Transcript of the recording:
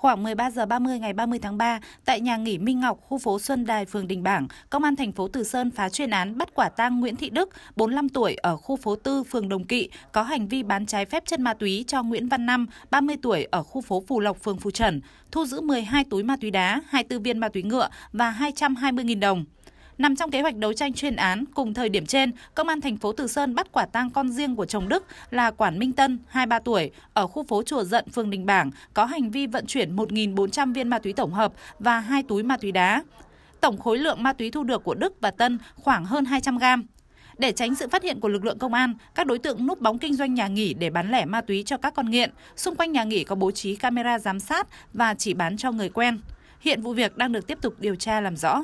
Khoảng 13 giờ 30 ngày 30 tháng 3, tại nhà nghỉ Minh Ngọc, khu phố Xuân Đài, phường Đình Bảng, công an thành phố Từ Sơn phá chuyên án bắt quả tang Nguyễn Thị Đức, 45 tuổi ở khu phố Tư, phường Đồng Kỵ, có hành vi bán trái phép chất ma túy cho Nguyễn Văn Năm, 30 tuổi ở khu phố Phù Lộc, phường Phù Trần, thu giữ 12 túi ma túy đá, 24 viên ma túy ngựa và 220.000 đồng. Nằm trong kế hoạch đấu tranh chuyên án, cùng thời điểm trên, công an thành phố Từ Sơn bắt quả tang con riêng của chồng Đức là Quản Minh Tân, 23 tuổi, ở khu phố Chùa Dận, phường Đình Bảng, có hành vi vận chuyển 1.400 viên ma túy tổng hợp và hai túi ma túy đá. Tổng khối lượng ma túy thu được của Đức và Tân khoảng hơn 200 gram. Để tránh sự phát hiện của lực lượng công an, các đối tượng núp bóng kinh doanh nhà nghỉ để bán lẻ ma túy cho các con nghiện. Xung quanh nhà nghỉ có bố trí camera giám sát và chỉ bán cho người quen. Hiện vụ việc đang được tiếp tục điều tra làm rõ.